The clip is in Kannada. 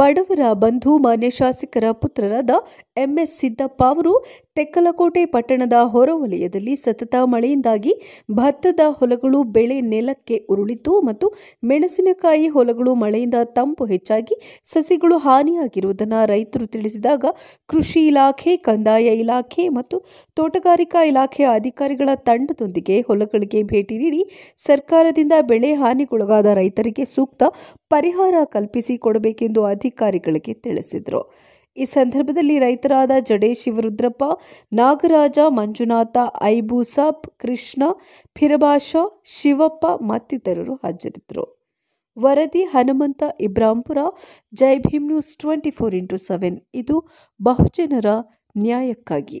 ಬಡವರ ಬಂಧು ಮಾನ್ಯ ಶಾಸಕರ ಪುತ್ರರಾದ ಎಂಎಸ್ ಸಿದ್ದಪ್ಪ ಅವರು ತೆಕ್ಕಲಕೋಟೆ ಪಟ್ಟಣದ ಹೊರವಲಯದಲ್ಲಿ ಸತತ ಮಳೆಯಿಂದಾಗಿ ಭತ್ತದ ಹೊಲಗಳು ಬೆಳೆ ನೆಲಕ್ಕೆ ಉರುಳಿತು ಮತ್ತು ಮೆಣಸಿನಕಾಯಿ ಹೊಲಗಳು ಮಳೆಯಿಂದ ತಂಪು ಹೆಚ್ಚಾಗಿ ಸಸಿಗಳು ಹಾನಿಯಾಗಿರುವುದನ್ನು ರೈತರು ತಿಳಿಸಿದಾಗ ಕೃಷಿ ಇಲಾಖೆ ಕಂದಾಯ ಇಲಾಖೆ ಮತ್ತು ತೋಟಗಾರಿಕಾ ಇಲಾಖೆ ಅಧಿಕಾರಿಗಳ ತಂಡದೊಂದಿಗೆ ಹೊಲಗಳಿಗೆ ಭೇಟಿ ನೀಡಿ ಸರ್ಕಾರದಿಂದ ಬೆಳೆ ಹಾನಿಗೊಳಗಾದ ರೈತರಿಗೆ ಸೂಕ್ತ ಪರಿಹಾರ ಕಲ್ಪಿಸಿಕೊಡಬೇಕೆಂದು ಅಧಿಕಾರಿಗಳಿಗೆ ತಿಳಿಸಿದರು ಈ ಸಂದರ್ಭದಲ್ಲಿ ರೈತರಾದ ಜಡೇಶ್ ಶಿವರುದ್ರಪ್ಪ ನಾಗರಾಜ ಮಂಜುನಾಥ ಐಬೂಸಾಬ್ ಕೃಷ್ಣ ಫಿರಭಾಷ ಶಿವಪ್ಪ ಮತ್ತಿತರರು ಹಾಜರಿದ್ದರು ವರದಿ Hanumantha Ibrampur Jai Bhim news twenty four into seven ಇದು ಬಹುಜನರ ನ್ಯಾಯಕ್ಕಾಗಿ